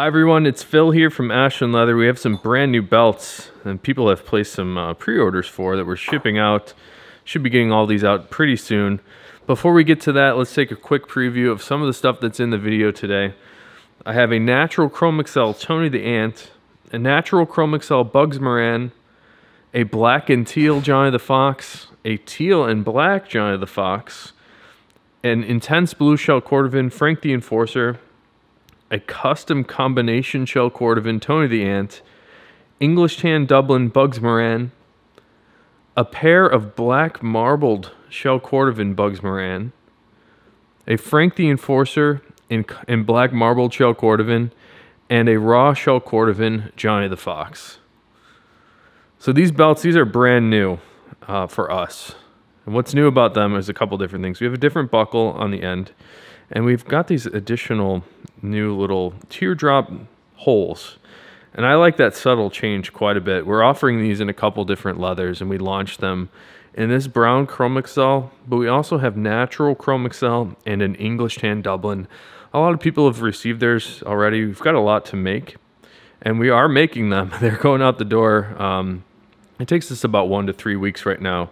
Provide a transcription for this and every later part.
Hi everyone, it's Phil here from Ashland Leather. We have some brand new belts and people have placed some uh, pre-orders for that we're shipping out. Should be getting all these out pretty soon. Before we get to that, let's take a quick preview of some of the stuff that's in the video today. I have a natural Chrome Excel Tony the Ant, a natural Chrome Excel Bugs Moran, a black and teal Johnny the Fox, a teal and black Johnny the Fox, an intense blue shell Cordovan Frank the Enforcer, a custom combination shell cord of Antonio the Ant, English Tan Dublin Bugs Moran, a pair of black marbled shell cordovan Bugs Moran, a Frank the Enforcer in, in black marbled shell cordovan, and a raw shell cordovan Johnny the Fox. So these belts, these are brand new uh, for us. And what's new about them is a couple different things. We have a different buckle on the end. And we've got these additional new little teardrop holes. And I like that subtle change quite a bit. We're offering these in a couple different leathers and we launched them in this brown Chromexcel, but we also have natural Chromexcel and an English tan Dublin. A lot of people have received theirs already. We've got a lot to make and we are making them. They're going out the door. Um, it takes us about one to three weeks right now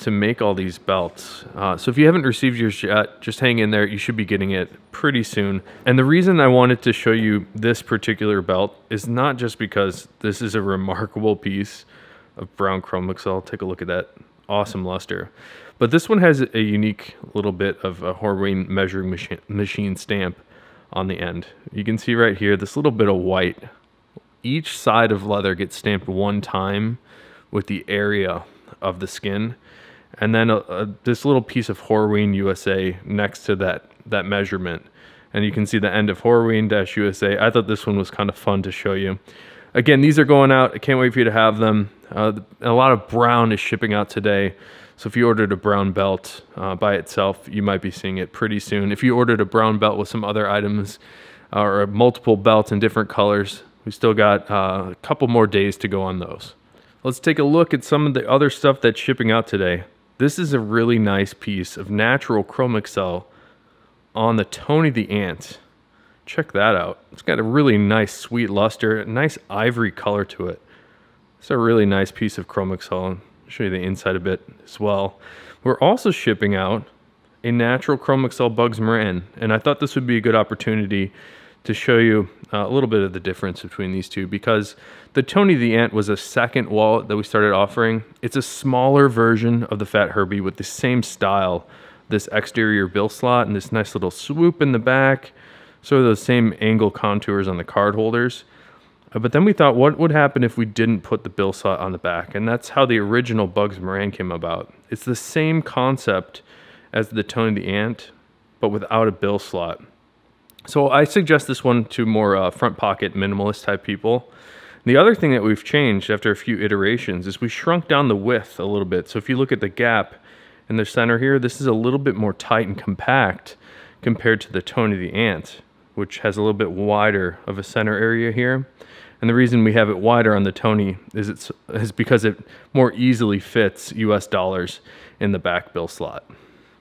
to make all these belts. Uh, so if you haven't received yours yet, just hang in there. You should be getting it pretty soon. And the reason I wanted to show you this particular belt is not just because this is a remarkable piece of brown chrome Lixel. Take a look at that awesome luster. But this one has a unique little bit of a Horween measuring machi machine stamp on the end. You can see right here, this little bit of white. Each side of leather gets stamped one time with the area of the skin and then a, uh, a, uh, this little piece of Horween USA next to that that measurement. And you can see the end of Horween-USA. I thought this one was kind of fun to show you. Again, these are going out. I can't wait for you to have them. Uh, a lot of brown is shipping out today. So if you ordered a brown belt uh, by itself, you might be seeing it pretty soon. If you ordered a brown belt with some other items uh, or multiple belts in different colors, we still got uh, a couple more days to go on those. Let's take a look at some of the other stuff that's shipping out today. This is a really nice piece of natural excel on the Tony the Ant. Check that out. It's got a really nice sweet luster, nice ivory color to it. It's a really nice piece of chromixel. I'll show you the inside a bit as well. We're also shipping out a natural excel Bugs Moran, and I thought this would be a good opportunity to show you uh, a little bit of the difference between these two because the Tony the Ant was a second wallet that we started offering. It's a smaller version of the Fat Herbie with the same style, this exterior bill slot and this nice little swoop in the back, sort of those same angle contours on the card holders. Uh, but then we thought, what would happen if we didn't put the bill slot on the back? And that's how the original Bugs Moran came about. It's the same concept as the Tony the Ant, but without a bill slot. So I suggest this one to more uh, front pocket minimalist type people. The other thing that we've changed after a few iterations is we shrunk down the width a little bit. So if you look at the gap in the center here, this is a little bit more tight and compact compared to the Tony the Ant, which has a little bit wider of a center area here. And the reason we have it wider on the Tony is it's is because it more easily fits US dollars in the back bill slot.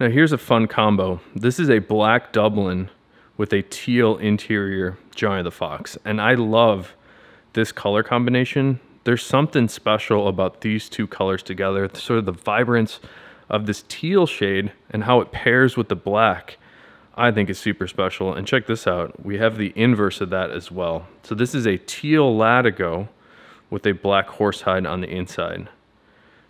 Now here's a fun combo. This is a black Dublin with a teal interior Johnny the Fox. And I love this color combination. There's something special about these two colors together, sort of the vibrance of this teal shade and how it pairs with the black. I think is super special. And check this out. We have the inverse of that as well. So this is a teal Latigo with a black horsehide on the inside.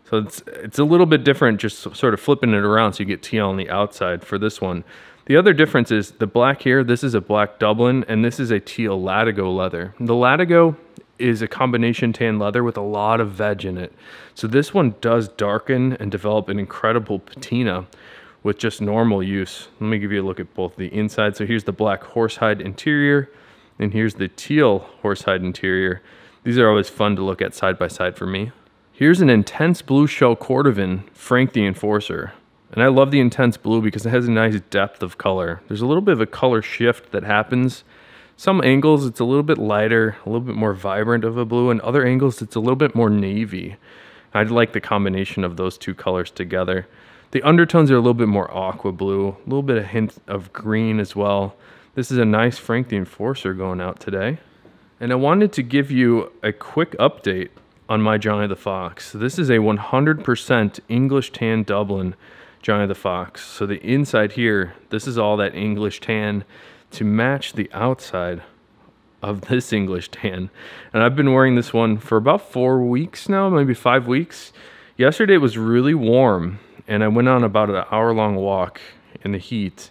So it's, it's a little bit different, just sort of flipping it around so you get teal on the outside for this one. The other difference is the black here, this is a black Dublin, and this is a teal Latigo leather. The Latigo is a combination tan leather with a lot of veg in it. So this one does darken and develop an incredible patina with just normal use. Let me give you a look at both the inside. So here's the black horsehide interior, and here's the teal horsehide interior. These are always fun to look at side by side for me. Here's an intense blue shell cordovan, Frank the Enforcer. And I love the intense blue because it has a nice depth of color. There's a little bit of a color shift that happens. Some angles, it's a little bit lighter, a little bit more vibrant of a blue, and other angles, it's a little bit more navy. I like the combination of those two colors together. The undertones are a little bit more aqua blue, a little bit of hint of green as well. This is a nice Frank the Enforcer going out today. And I wanted to give you a quick update on my Johnny the Fox. This is a 100% English tan Dublin Johnny the Fox. So the inside here, this is all that English tan to match the outside of this English tan. And I've been wearing this one for about four weeks now, maybe five weeks. Yesterday it was really warm and I went on about an hour long walk in the heat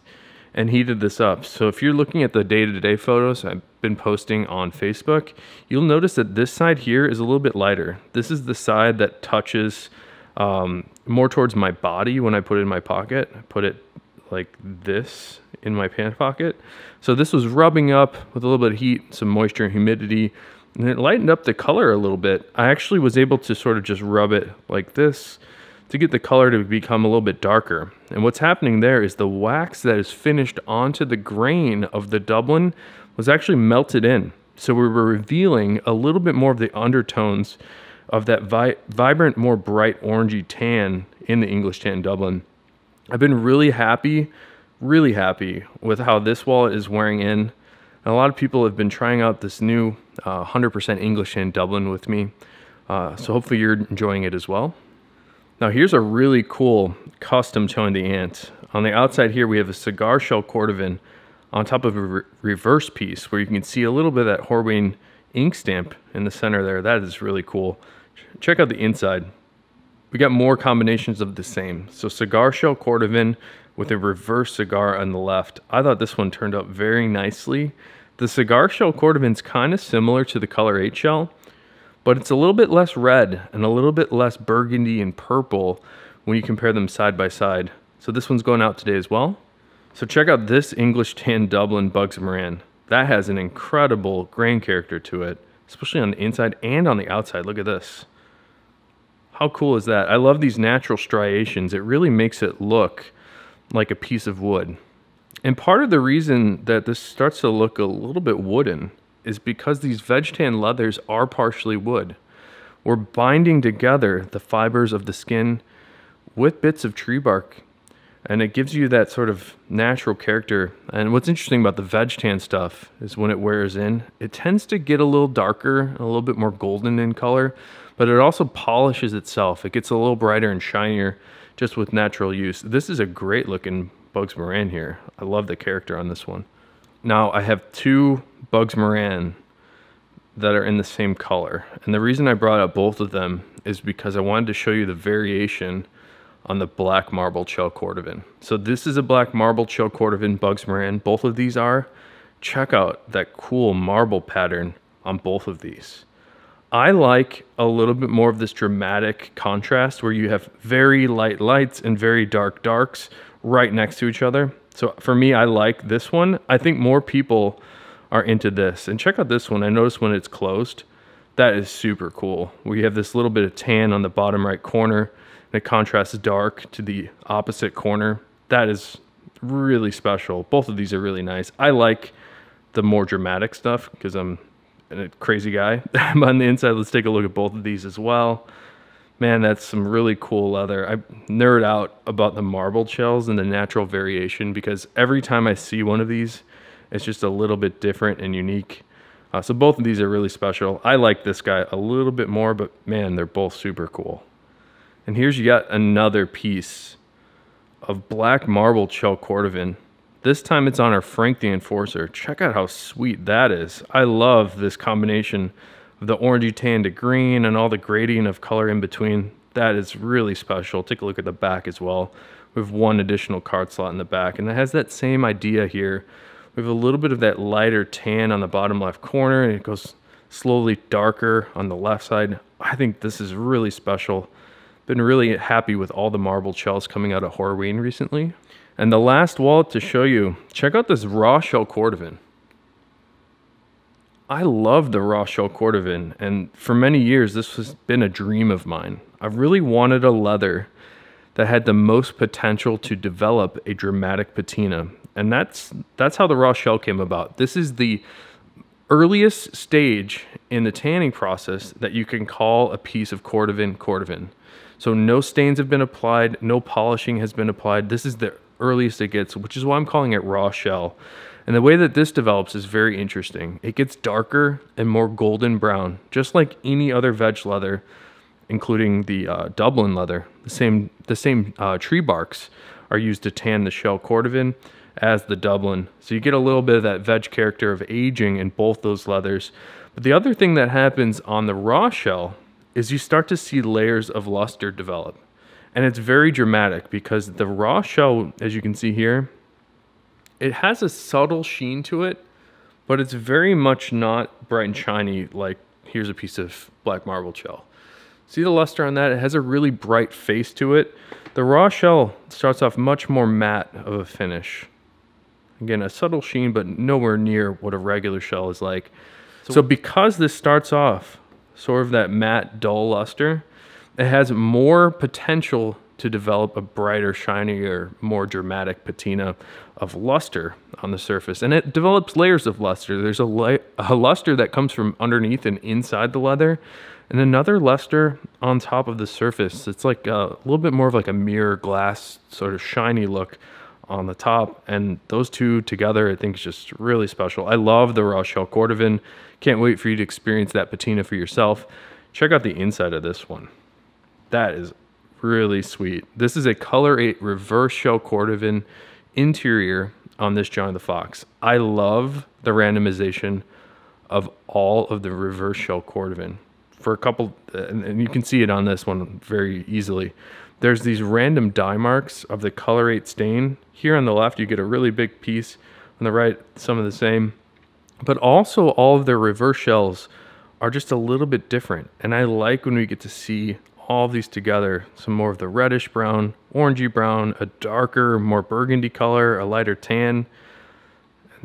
and heated this up. So if you're looking at the day-to-day -day photos I've been posting on Facebook, you'll notice that this side here is a little bit lighter. This is the side that touches um, more towards my body when I put it in my pocket. I put it like this in my pant pocket. So this was rubbing up with a little bit of heat, some moisture and humidity, and it lightened up the color a little bit. I actually was able to sort of just rub it like this to get the color to become a little bit darker. And what's happening there is the wax that is finished onto the grain of the Dublin was actually melted in. So we were revealing a little bit more of the undertones of that vi vibrant, more bright orangey tan in the English tan Dublin. I've been really happy, really happy with how this wallet is wearing in. And a lot of people have been trying out this new 100% uh, English tan Dublin with me. Uh, so hopefully you're enjoying it as well. Now here's a really cool custom tone the ant. On the outside here, we have a cigar shell cordovan on top of a re reverse piece where you can see a little bit of that Horween ink stamp in the center there. That is really cool. Check out the inside. We got more combinations of the same. So cigar shell cordovan with a reverse cigar on the left. I thought this one turned out very nicely. The cigar shell cordovan is kind of similar to the color 8 shell, but it's a little bit less red and a little bit less burgundy and purple when you compare them side by side. So this one's going out today as well. So check out this English Tan Dublin Bugs Moran. That has an incredible grain character to it, especially on the inside and on the outside. Look at this. How cool is that? I love these natural striations. It really makes it look like a piece of wood. And part of the reason that this starts to look a little bit wooden is because these vegetan leathers are partially wood. We're binding together the fibers of the skin with bits of tree bark and it gives you that sort of natural character. And what's interesting about the veg tan stuff is when it wears in, it tends to get a little darker, a little bit more golden in color, but it also polishes itself. It gets a little brighter and shinier just with natural use. This is a great looking Bugs Moran here. I love the character on this one. Now I have two Bugs Moran that are in the same color. And the reason I brought up both of them is because I wanted to show you the variation on the black marble cordovan. So this is a black marble cordovan, Bugs Moran. Both of these are. Check out that cool marble pattern on both of these. I like a little bit more of this dramatic contrast where you have very light lights and very dark darks right next to each other. So for me, I like this one. I think more people are into this. And check out this one. I noticed when it's closed, that is super cool. We have this little bit of tan on the bottom right corner and it contrasts dark to the opposite corner. That is really special. Both of these are really nice. I like the more dramatic stuff because I'm a crazy guy. I'm on the inside. Let's take a look at both of these as well. Man, that's some really cool leather. I nerd out about the marble shells and the natural variation because every time I see one of these, it's just a little bit different and unique. Uh, so both of these are really special. I like this guy a little bit more, but man, they're both super cool. And here's yet another piece of black marble cordovan. This time it's on our Frank the Enforcer. Check out how sweet that is. I love this combination of the orangey tan to green and all the gradient of color in between. That is really special. Take a look at the back as well. We have one additional card slot in the back and it has that same idea here. We have a little bit of that lighter tan on the bottom left corner and it goes slowly darker on the left side. I think this is really special. Been really happy with all the marble shells coming out of Horween recently. And the last wallet to show you, check out this raw shell cordovan. I love the raw shell cordovan, and for many years, this has been a dream of mine. I've really wanted a leather that had the most potential to develop a dramatic patina. And that's that's how the raw shell came about. This is the earliest stage in the tanning process that you can call a piece of cordovan cordovan. So no stains have been applied, no polishing has been applied. This is the earliest it gets, which is why I'm calling it raw shell. And the way that this develops is very interesting. It gets darker and more golden brown, just like any other veg leather, including the uh, Dublin leather. The same, the same uh, tree barks are used to tan the shell cordovan as the Dublin. So you get a little bit of that veg character of aging in both those leathers. But the other thing that happens on the raw shell is you start to see layers of luster develop. And it's very dramatic because the raw shell, as you can see here, it has a subtle sheen to it, but it's very much not bright and shiny like here's a piece of black marble shell. See the luster on that? It has a really bright face to it. The raw shell starts off much more matte of a finish. Again, a subtle sheen, but nowhere near what a regular shell is like. So, so because this starts off sort of that matte dull luster, it has more potential to develop a brighter, shinier, more dramatic patina of luster on the surface. And it develops layers of luster. There's a, a, luster that comes from underneath and inside the leather, and another luster on top of the surface. It's like a little bit more of like a mirror glass sort of shiny look on the top. And those two together, I think is just really special. I love the raw shell Cordovan. Can't wait for you to experience that patina for yourself. Check out the inside of this one. That is really sweet. This is a color eight reverse shell Cordovan interior on this Johnny the Fox. I love the randomization of all of the reverse shell Cordovan for a couple, and you can see it on this one very easily there's these random dye marks of the colorate stain. Here on the left, you get a really big piece. On the right, some of the same. But also all of their reverse shells are just a little bit different. And I like when we get to see all these together. Some more of the reddish brown, orangey brown, a darker, more burgundy color, a lighter tan.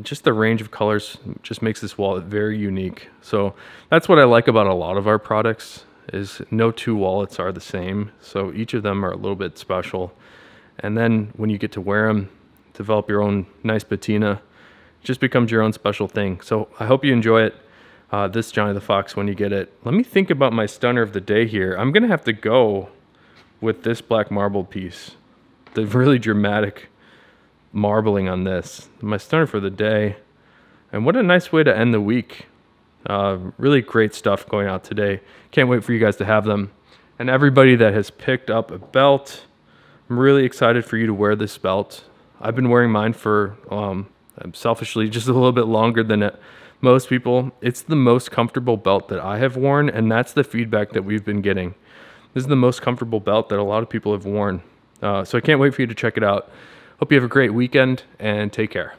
Just the range of colors just makes this wallet very unique. So that's what I like about a lot of our products is no two wallets are the same. So each of them are a little bit special. And then when you get to wear them, develop your own nice patina, just becomes your own special thing. So I hope you enjoy it. Uh, this Johnny the Fox when you get it. Let me think about my stunner of the day here. I'm gonna have to go with this black marble piece. The really dramatic marbling on this. My stunner for the day. And what a nice way to end the week. Uh, really great stuff going out today. Can't wait for you guys to have them. And everybody that has picked up a belt, I'm really excited for you to wear this belt. I've been wearing mine for, um, selfishly, just a little bit longer than it, most people. It's the most comfortable belt that I have worn, and that's the feedback that we've been getting. This is the most comfortable belt that a lot of people have worn. Uh, so I can't wait for you to check it out. Hope you have a great weekend and take care.